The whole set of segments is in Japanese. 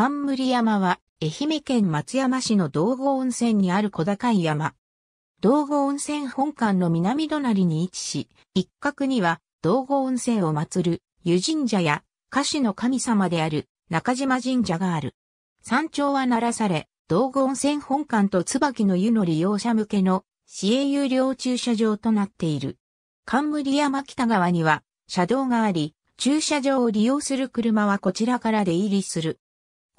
冠山は、愛媛県松山市の道後温泉にある小高い山。道後温泉本館の南隣に位置し、一角には道後温泉を祀る湯神社や歌手の神様である中島神社がある。山頂は鳴らされ、道後温泉本館と椿の湯の利用者向けの市営有料駐車場となっている。冠山北側には車道があり、駐車場を利用する車はこちらから出入りする。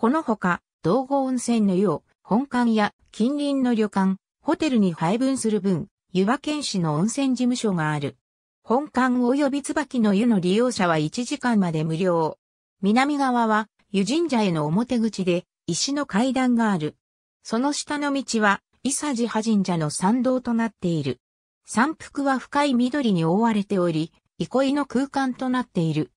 このほか、道後温泉の湯を本館や近隣の旅館、ホテルに配分する分、湯葉県市の温泉事務所がある。本館及び椿の湯の利用者は1時間まで無料。南側は湯神社への表口で石の階段がある。その下の道は伊佐寺派神社の参道となっている。山腹は深い緑に覆われており、憩いの空間となっている。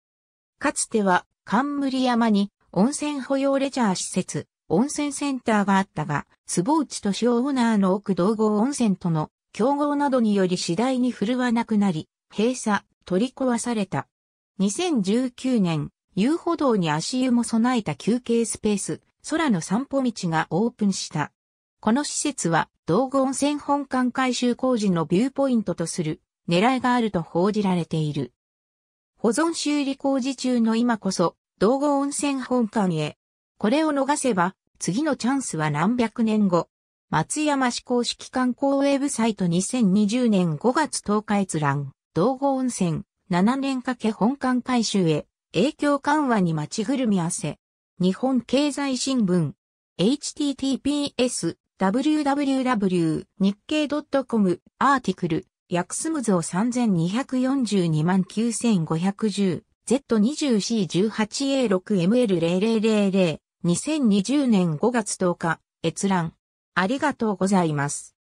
かつては冠山に温泉保養レジャー施設、温泉センターがあったが、坪内敏夫オーナーの奥道後温泉との競合などにより次第に振るわなくなり、閉鎖、取り壊された。2019年、遊歩道に足湯も備えた休憩スペース、空の散歩道がオープンした。この施設は、道後温泉本館改修工事のビューポイントとする狙いがあると報じられている。保存修理工事中の今こそ、道後温泉本館へ。これを逃せば、次のチャンスは何百年後。松山市公式観光ウェブサイト2020年5月10日閲覧、道後温泉、7年かけ本館改修へ、影響緩和に街ぐるみ汗。日本経済新聞、https, www, 日経 .com, アーティクル、クスムズを3242万9510。Z20C18A6ML0000、2020年5月10日、閲覧。ありがとうございます。